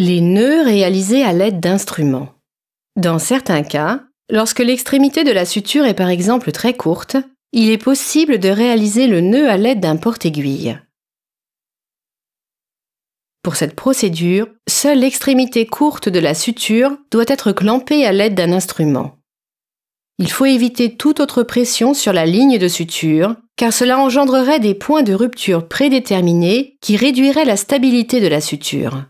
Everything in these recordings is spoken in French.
Les nœuds réalisés à l'aide d'instruments. Dans certains cas, lorsque l'extrémité de la suture est par exemple très courte, il est possible de réaliser le nœud à l'aide d'un porte-aiguille. Pour cette procédure, seule l'extrémité courte de la suture doit être clampée à l'aide d'un instrument. Il faut éviter toute autre pression sur la ligne de suture, car cela engendrerait des points de rupture prédéterminés qui réduiraient la stabilité de la suture.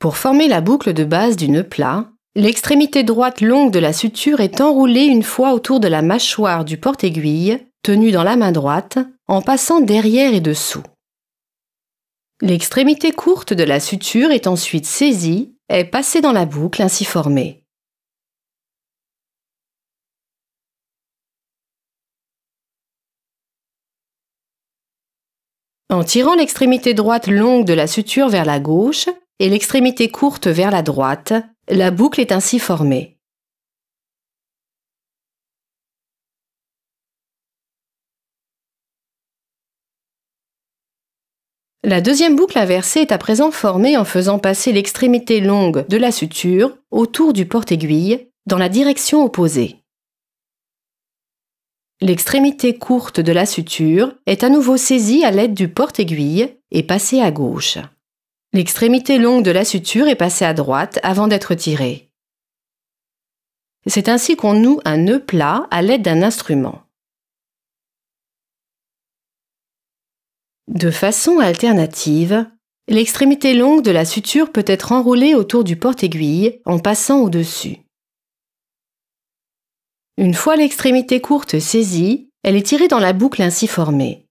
Pour former la boucle de base du nœud plat, l'extrémité droite longue de la suture est enroulée une fois autour de la mâchoire du porte-aiguille, tenue dans la main droite, en passant derrière et dessous. L'extrémité courte de la suture est ensuite saisie et passée dans la boucle ainsi formée. En tirant l'extrémité droite longue de la suture vers la gauche, et l'extrémité courte vers la droite, la boucle est ainsi formée. La deuxième boucle inversée est à présent formée en faisant passer l'extrémité longue de la suture autour du porte-aiguille dans la direction opposée. L'extrémité courte de la suture est à nouveau saisie à l'aide du porte-aiguille et passée à gauche. L'extrémité longue de la suture est passée à droite avant d'être tirée. C'est ainsi qu'on noue un nœud plat à l'aide d'un instrument. De façon alternative, l'extrémité longue de la suture peut être enroulée autour du porte-aiguille en passant au-dessus. Une fois l'extrémité courte saisie, elle est tirée dans la boucle ainsi formée.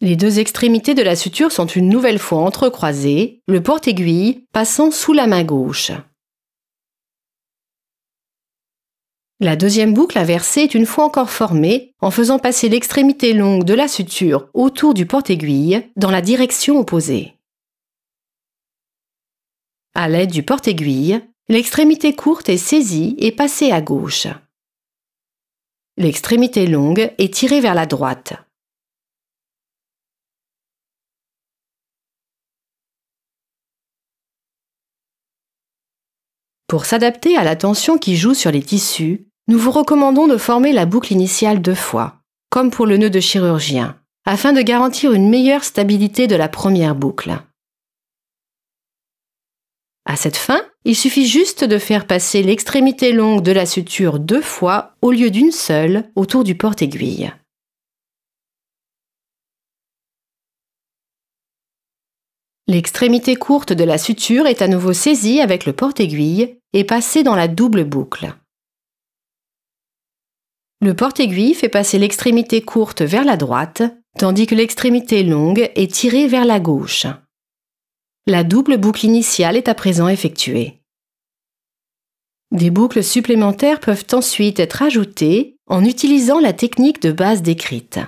Les deux extrémités de la suture sont une nouvelle fois entrecroisées, le porte-aiguille passant sous la main gauche. La deuxième boucle inversée est une fois encore formée en faisant passer l'extrémité longue de la suture autour du porte-aiguille dans la direction opposée. À l'aide du porte-aiguille, l'extrémité courte est saisie et passée à gauche. L'extrémité longue est tirée vers la droite. Pour s'adapter à la tension qui joue sur les tissus, nous vous recommandons de former la boucle initiale deux fois, comme pour le nœud de chirurgien, afin de garantir une meilleure stabilité de la première boucle. À cette fin, il suffit juste de faire passer l'extrémité longue de la suture deux fois au lieu d'une seule autour du porte-aiguille. L'extrémité courte de la suture est à nouveau saisie avec le porte-aiguille et passée dans la double boucle. Le porte-aiguille fait passer l'extrémité courte vers la droite, tandis que l'extrémité longue est tirée vers la gauche. La double boucle initiale est à présent effectuée. Des boucles supplémentaires peuvent ensuite être ajoutées en utilisant la technique de base décrite.